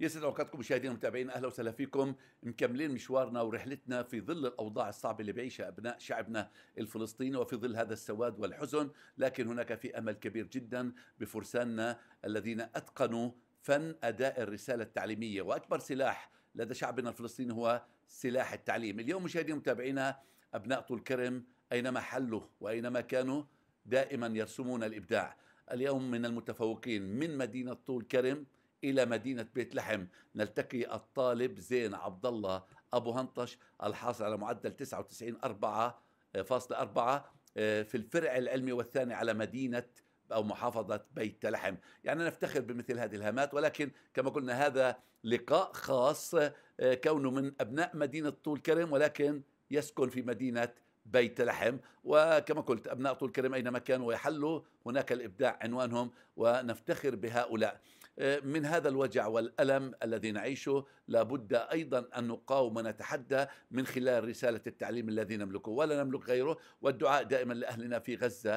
يسعد اوقاتكم مشاهدينا ومتابعينا اهلا وسهلا فيكم مكملين مشوارنا ورحلتنا في ظل الاوضاع الصعبه اللي بيعيشها ابناء شعبنا الفلسطيني وفي ظل هذا السواد والحزن لكن هناك في امل كبير جدا بفرساننا الذين اتقنوا فن اداء الرساله التعليميه واكبر سلاح لدى شعبنا الفلسطيني هو سلاح التعليم اليوم مشاهدينا ومتابعينا ابناء طول كرم اينما حلوا واينما كانوا دائما يرسمون الابداع اليوم من المتفوقين من مدينه طول كرم إلى مدينة بيت لحم نلتقي الطالب زين عبد الله أبو هنطش الحاصل على معدل 99 آه، في الفرع العلمي والثاني على مدينة أو محافظة بيت لحم يعني نفتخر بمثل هذه الهامات ولكن كما قلنا هذا لقاء خاص آه، كونه من أبناء مدينة طول كرم ولكن يسكن في مدينة بيت لحم وكما قلت أبناء طول كرم أينما كانوا يحلوا هناك الإبداع عنوانهم ونفتخر بهؤلاء من هذا الوجع والألم الذي نعيشه لابد أيضا أن نقاوم ونتحدى من خلال رسالة التعليم الذي نملكه ولا نملك غيره والدعاء دائما لأهلنا في غزة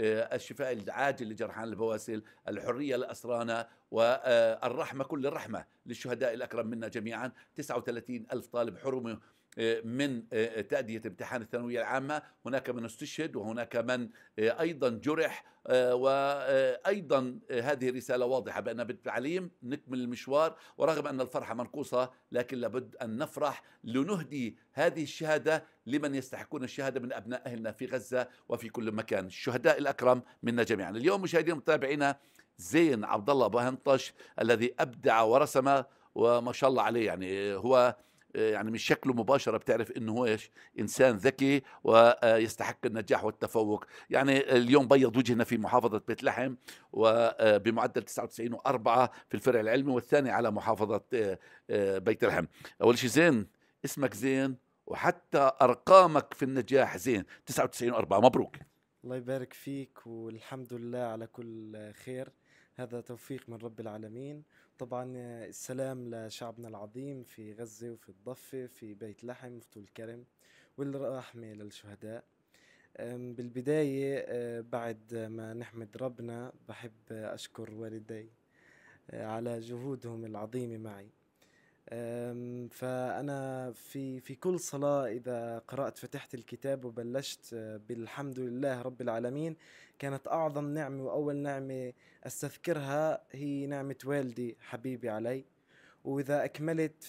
آه، الشفاء العاجل لجرحان البواسل الحرية لأسرانا والرحمة كل الرحمة للشهداء الأكرم منا جميعا 39 ألف طالب حرموا آه، من آه، تأدية امتحان الثانوية العامة هناك من استشهد وهناك من آه، أيضا جرح وأيضا هذه رسالة واضحة بأن بالتعليم نكمل المشوار ورغم أن الفرحة منقوصة لكن لابد أن نفرح لنهدي هذه الشهادة لمن يستحقون الشهادة من أبناء أهلنا في غزة وفي كل مكان الشهداء الأكرم منا جميعا اليوم مشاهدينا متابعينا زين عبد الله بهنطش الذي ابدع ورسم وما شاء الله عليه يعني هو يعني من شكله مباشره بتعرف انه ايش انسان ذكي ويستحق النجاح والتفوق يعني اليوم بيض وجهنا في محافظه بيت لحم وبمعدل 99 و4 في الفرع العلمي والثاني على محافظه آه، آه، بيت لحم اول شيء زين اسمك زين وحتى ارقامك في النجاح زين 99 و4 مبروك الله يبارك فيك والحمد لله على كل خير هذا توفيق من رب العالمين طبعا السلام لشعبنا العظيم في غزة وفي الضفة في بيت لحم في طول كرم والرحمة للشهداء بالبداية أه، بعد ما نحمد ربنا بحب أشكر والدي أه، على جهودهم العظيمة معي فأنا في في كل صلاة إذا قرأت فتحت الكتاب وبلشت آه، بالحمد لله رب العالمين كانت أعظم نعمة وأول نعمة أستذكرها هي نعمة والدي حبيبي علي وإذا أكملت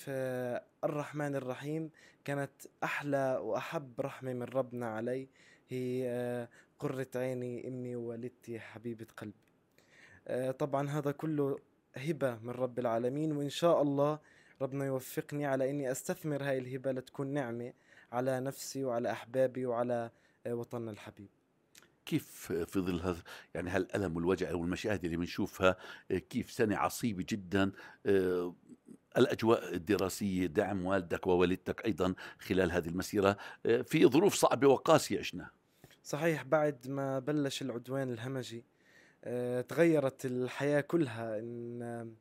الرحمن الرحيم كانت أحلى وأحب رحمة من ربنا علي هي آه، قرة عيني أمي ووالدتي حبيبة قلبي آه، طبعا هذا كله هبة من رب العالمين وإن شاء الله ربنا يوفقني على اني استثمر هاي الهبه لتكون نعمه على نفسي وعلى احبابي وعلى آه، وطننا الحبيب كيف في ظل هذا يعني هالألم والوجع والمشاهد اللي بنشوفها آه، كيف سنة عصيبة جدا آه، الأجواء الدراسية دعم والدك ووالدتك أيضا خلال هذه المسيرة في ظروف صعبة وقاسية عشنا صحيح بعد ما بلش العدوان الهمجي تغيرت الحياة كلها إن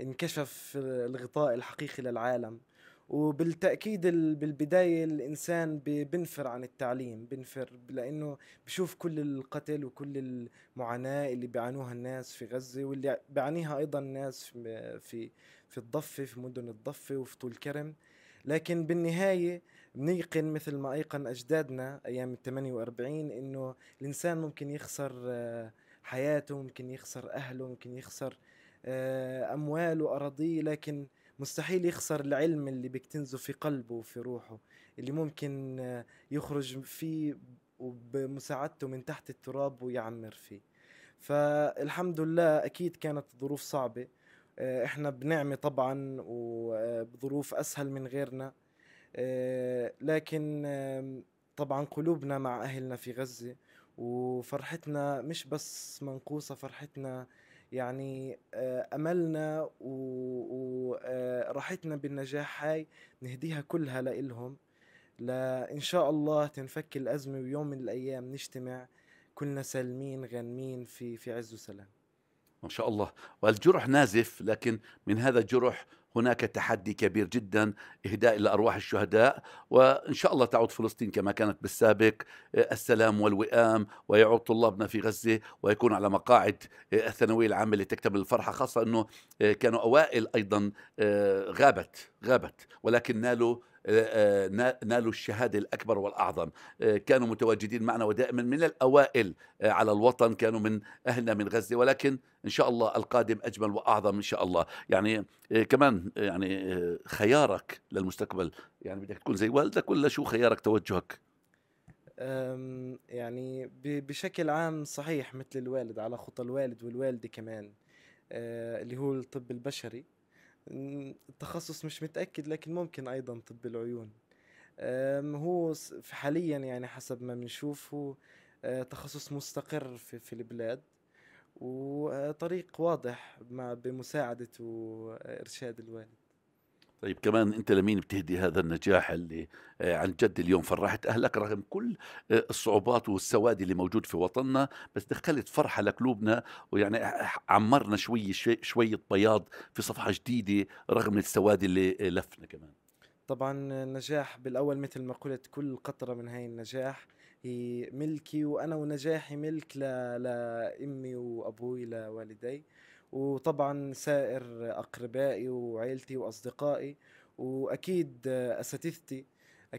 انكشف الغطاء الحقيقي للعالم وبالتأكيد بالبداية الإنسان بنفر عن التعليم بنفر لأنه بشوف كل القتل وكل المعاناة اللي بيعانوها الناس في غزة واللي بيعانيها أيضا الناس في في الضفة في مدن الضفة وفي طول كرم لكن بالنهاية بنيقن مثل ما أيقن أجدادنا أيام ال 48 إنه الإنسان ممكن يخسر آه، حياته ممكن يخسر أهله ممكن يخسر آه، اموال واراضيه لكن مستحيل يخسر العلم اللي بيكتنزه في قلبه وفي روحه اللي ممكن آه، يخرج فيه وبمساعدته من تحت التراب ويعمر فيه فالحمد لله اكيد كانت ظروف صعبه آه، احنا بنعمه طبعا وبظروف اسهل من غيرنا لكن طبعا قلوبنا مع اهلنا في غزه وفرحتنا مش بس منقوصه فرحتنا يعني آه، املنا وراحتنا آه، بالنجاح هاي نهديها كلها لإلهم لان شاء الله تنفك الازمه ويوم من الايام نجتمع كلنا سالمين غانمين في في عز وسلام ما شاء الله والجرح نازف لكن من هذا الجرح هناك تحدي كبير جدا إهداء لأرواح الشهداء وإن شاء الله تعود فلسطين كما كانت بالسابق السلام والوئام ويعود طلابنا في غزة ويكون على مقاعد الثانوية العامة اللي الفرحة خاصة أنه كانوا أوائل أيضا آه، غابت غابت ولكن نالوا آه، آه، نالوا الشهادة الأكبر والأعظم آه، كانوا متواجدين معنا ودائما من الأوائل على الوطن كانوا من أهلنا من غزة ولكن إن شاء الله القادم أجمل وأعظم إن شاء الله يعني كمان يعني خيارك للمستقبل يعني بدك تكون زي والدك ولا شو خيارك توجهك يعني بشكل عام صحيح مثل الوالد على خطى الوالد والوالدة كمان اللي هو الطب البشري التخصص مش متأكد لكن ممكن أيضا طب العيون هو حاليا يعني حسب ما بنشوف هو آه، تخصص مستقر في, في البلاد وطريق آه، واضح مع بمساعدة وإرشاد آه، الوالد طيب كمان انت لمين بتهدي هذا النجاح اللي آه، عن جد اليوم فرحت اهلك رغم كل آه، الصعوبات والسواد اللي موجود في وطننا بس دخلت فرحه لقلوبنا ويعني عمرنا شوي شويه بياض في صفحه جديده رغم السواد اللي آه، لفنا كمان طبعا النجاح بالاول مثل ما قلت كل قطره من هاي النجاح هي ملكي وانا ونجاحي ملك لامي وابوي لوالدي وطبعا سائر أقربائي وعيلتي وأصدقائي وأكيد أساتذتي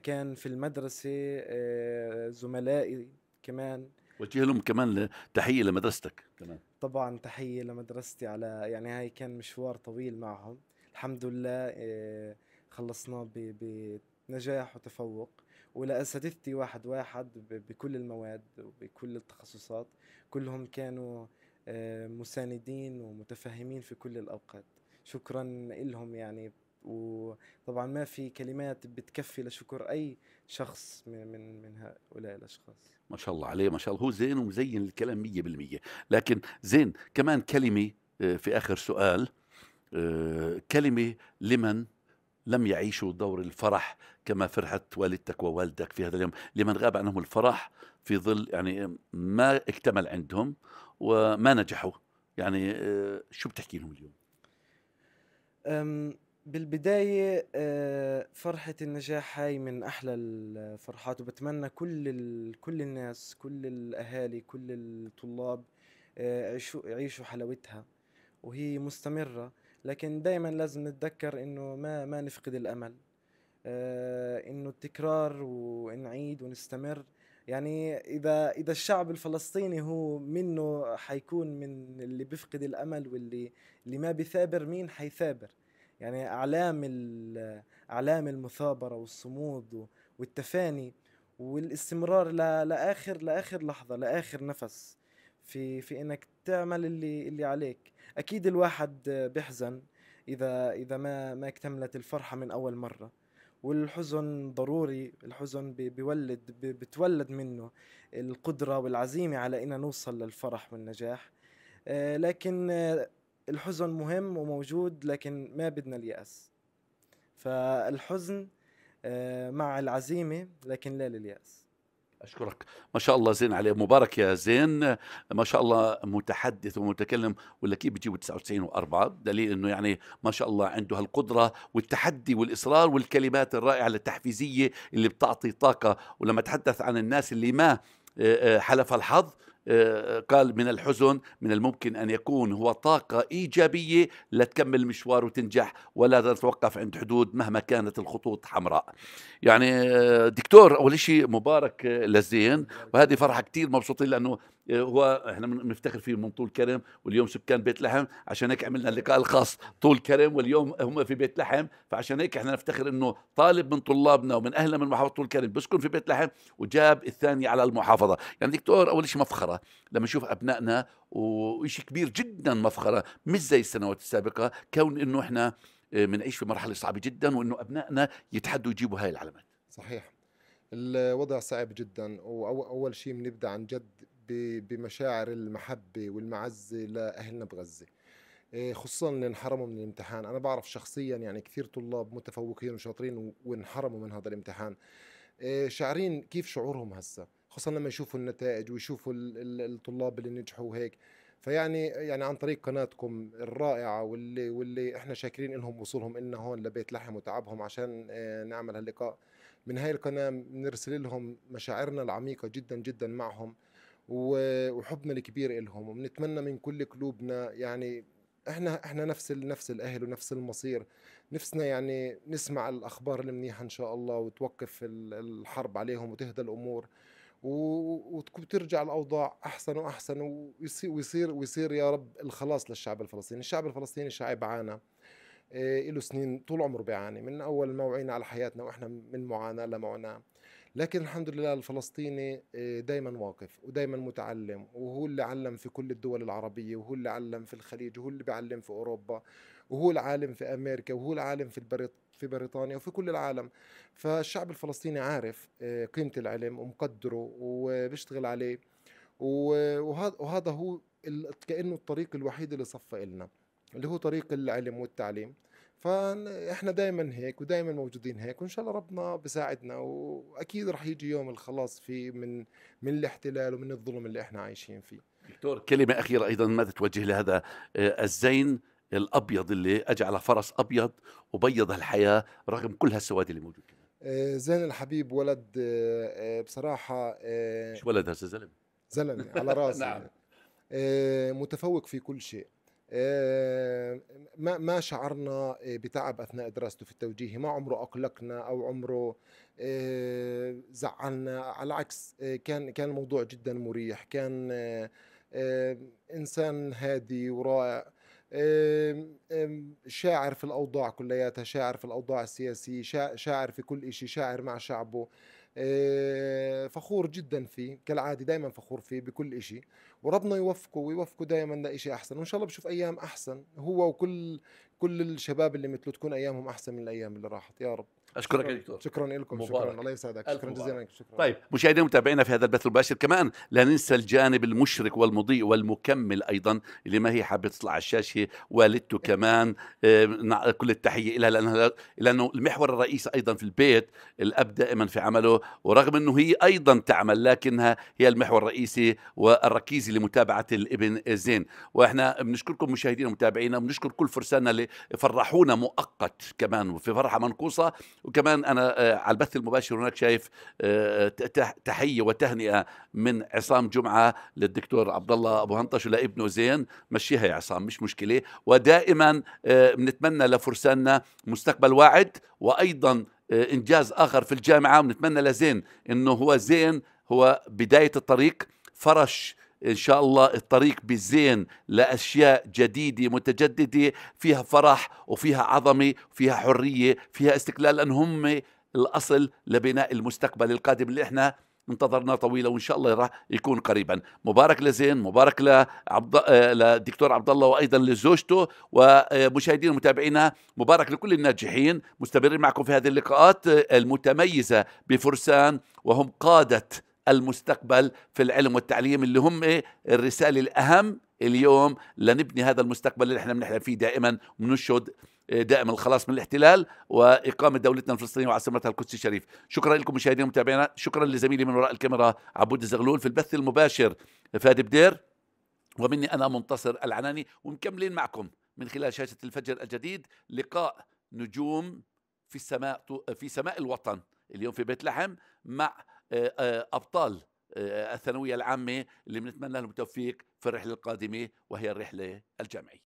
كان في المدرسة آه، زملائي كمان وجه لهم كمان تحية لمدرستك كمان طبعا تحية لمدرستي على يعني هاي كان مشوار طويل معهم الحمد لله آه، خلصناه بنجاح وتفوق ولأساتذتي واحد واحد بكل المواد وبكل التخصصات كلهم كانوا آه، مساندين ومتفهمين في كل الأوقات شكرا لهم يعني وطبعا ما في كلمات بتكفي لشكر اي شخص من من من هؤلاء الاشخاص ما شاء الله عليه ما شاء الله هو زين ومزين الكلام 100% لكن زين كمان كلمه آه، في اخر سؤال آه، كلمه لمن لم يعيشوا دور الفرح كما فرحت والدتك ووالدك في هذا اليوم لمن غاب عنهم الفرح في ظل يعني ما اكتمل عندهم وما نجحوا يعني آه، شو بتحكي لهم اليوم؟ بالبداية آه، فرحة النجاح هاي من أحلى الفرحات وبتمنى كل كل الناس كل الأهالي كل الطلاب آه، يعيشوا يعيشوا حلاوتها وهي مستمرة لكن دائما لازم نتذكر إنه ما ما نفقد الأمل إنه التكرار ونعيد ونستمر يعني اذا اذا الشعب الفلسطيني هو منه حيكون من اللي بيفقد الامل واللي اللي ما بيثابر مين حيثابر يعني اعلام اعلام المثابره والصمود والتفاني والاستمرار لاخر لاخر لحظه لاخر نفس في في انك تعمل اللي اللي عليك اكيد الواحد بيحزن اذا اذا ما ما اكتملت الفرحه من اول مره والحزن ضروري الحزن بيولد بتولد منه القدرة والعزيمة على إن نوصل للفرح والنجاح آه، لكن آه، الحزن مهم وموجود لكن ما بدنا اليأس فالحزن آه، مع العزيمة لكن لا لليأس اشكرك ما شاء الله زين عليه مبارك يا زين ما شاء الله متحدث ومتكلم ولا كيف بتجيبوا 99 و4 دليل انه يعني ما شاء الله عنده هالقدره والتحدي والاصرار والكلمات الرائعه التحفيزيه اللي بتعطي طاقه ولما تحدث عن الناس اللي ما آه، آه، حلف الحظ قال من الحزن من الممكن أن يكون هو طاقة إيجابية لتكمل المشوار وتنجح ولا تتوقف عند حدود مهما كانت الخطوط حمراء يعني آه، دكتور أول شيء مبارك آه، لزين وهذه فرحة كتير مبسوطين لأنه هو احنا بنفتخر فيه من طول كرم واليوم سكان بيت لحم عشان هيك عملنا اللقاء الخاص طول كرم واليوم هم في بيت لحم فعشان هيك احنا نفتخر انه طالب من طلابنا ومن اهلنا من محافظه طول كرم بيسكن في بيت لحم وجاب الثاني على المحافظه يعني دكتور اول شيء مفخره لما نشوف ابنائنا وشيء كبير جدا مفخره مش زي السنوات السابقه كون انه احنا بنعيش آه، في مرحله صعبه جدا وانه ابنائنا يتحدوا يجيبوا هاي العلامات صحيح الوضع صعب جدا واول شيء بنبدا عن جد بمشاعر المحبة والمعزة لأهلنا بغزة آه، خصوصا اللي انحرموا من الامتحان أنا بعرف شخصيا يعني كثير طلاب متفوقين وشاطرين وانحرموا من هذا الامتحان آه، شاعرين كيف شعورهم هسا خصوصا لما يشوفوا النتائج ويشوفوا الطلاب اللي نجحوا وهيك فيعني يعني عن طريق قناتكم الرائعه واللي واللي احنا شاكرين لهم وصولهم لنا هون لبيت لحم وتعبهم عشان آه، نعمل هاللقاء من هاي القناه بنرسل لهم مشاعرنا العميقه جدا جدا معهم وحبنا الكبير لهم وبنتمنى من كل قلوبنا يعني احنا احنا نفس نفس الاهل ونفس المصير نفسنا يعني نسمع الاخبار المنيحه ان شاء الله وتوقف الحرب عليهم وتهدى الامور وترجع الاوضاع احسن واحسن ويصير ويصير ويصير يا رب الخلاص للشعب الفلسطيني، الشعب الفلسطيني شعب عانى إيه له سنين طول عمره بيعاني من اول ما وعينا على حياتنا واحنا من معاناه لمعاناه لكن الحمد لله الفلسطيني آه، دائما واقف ودائما متعلم وهو اللي علم في كل الدول العربية وهو اللي علم في الخليج وهو اللي بيعلم في أوروبا وهو العالم في أمريكا وهو العالم في البريط في بريطانيا وفي كل العالم فالشعب الفلسطيني عارف آه، قيمة العلم ومقدره وبيشتغل عليه وهذا هو كأنه الطريق الوحيد اللي صفى إلنا اللي هو طريق العلم والتعليم فاحنا دائما هيك ودائما موجودين هيك وان شاء الله ربنا بساعدنا واكيد رح يجي يوم الخلاص فيه من من الاحتلال ومن الظلم اللي احنا عايشين فيه دكتور كلمة أخيرة أيضا ماذا توجه لهذا آه، الزين الأبيض اللي اجى على فرس أبيض وبيض الحياة رغم كل هالسواد اللي موجود آه، زين الحبيب ولد آه، بصراحة مش ولد هسه زلمة زلمة على راسي نعم. متفوق في كل شيء آه، ما ما شعرنا آه، بتعب اثناء دراسته في التوجيهي ما عمره اقلقنا او عمره آه، زعلنا على العكس كان كان الموضوع جدا مريح كان انسان هادي ورائع شاعر في الاوضاع كلياتها شاعر في الاوضاع السياسيه شاعر في كل شيء شاعر مع شعبه آه، فخور جدا فيه كالعاده دائما فخور فيه بكل إشي وربنا يوفقه ويوفقه دائما لإشي احسن وان شاء الله بشوف ايام احسن هو وكل كل الشباب اللي مثله تكون ايامهم احسن من الايام اللي راحت يا رب اشكرك يا دكتور شكرا لكم شكرا الله يسعدك شكرا جزيلا شكرا طيب مشاهدينا ومتابعينا في هذا البث المباشر كمان لا ننسى الجانب المشرق والمضيء والمكمل ايضا اللي ما هي حابه تطلع على الشاشه والدته كمان آه، كل التحيه لها لانه لانه المحور الرئيسي ايضا في البيت الاب دائما في عمله ورغم انه هي ايضا تعمل لكنها هي المحور الرئيسي والركيزي لمتابعه الابن الزين واحنا بنشكركم مشاهدينا ومتابعينا وبنشكر كل فرساننا اللي فرحونا مؤقت كمان وفي فرحه منقوصه وكمان انا آه، على البث المباشر هناك شايف آه، آه، تحيه وتهنئه من عصام جمعه للدكتور عبد الله ابو هنطش ولابنه زين مشيها يا عصام مش مشكله ودائما بنتمنى لفرساننا مستقبل واعد وايضا انجاز اخر في الجامعه ونتمنى لزين انه هو زين هو بدايه الطريق فرش ان شاء الله الطريق بزين لاشياء جديده متجدده فيها فرح وفيها عظمه وفيها حريه فيها استقلال لان هم الاصل لبناء المستقبل القادم اللي احنا انتظرناه طويله وان شاء الله راح يكون قريبا مبارك لزين مبارك لعبد آه، لدكتور عبد الله وايضا لزوجته ومشاهدينا ومتابعينا مبارك لكل الناجحين مستمرين معكم في هذه اللقاءات المتميزه بفرسان وهم قاده المستقبل في العلم والتعليم اللي هم إيه؟ الرسالة الأهم اليوم لنبني هذا المستقبل اللي احنا بنحلم فيه دائما وننشد إيه، دائما الخلاص من الاحتلال وإقامة دولتنا الفلسطينية وعاصمتها القدس الشريف شكرا لكم مشاهدينا ومتابعينا شكرا لزميلي من وراء الكاميرا عبود الزغلول في البث المباشر فادي بدير ومني أنا منتصر العناني ومكملين معكم من خلال شاشة الفجر الجديد لقاء نجوم في السماء في سماء الوطن اليوم في بيت لحم مع آه، آه، ابطال آه، الثانويه العامه اللي بنتمنى لهم التوفيق في الرحله القادمه وهي الرحله الجامعيه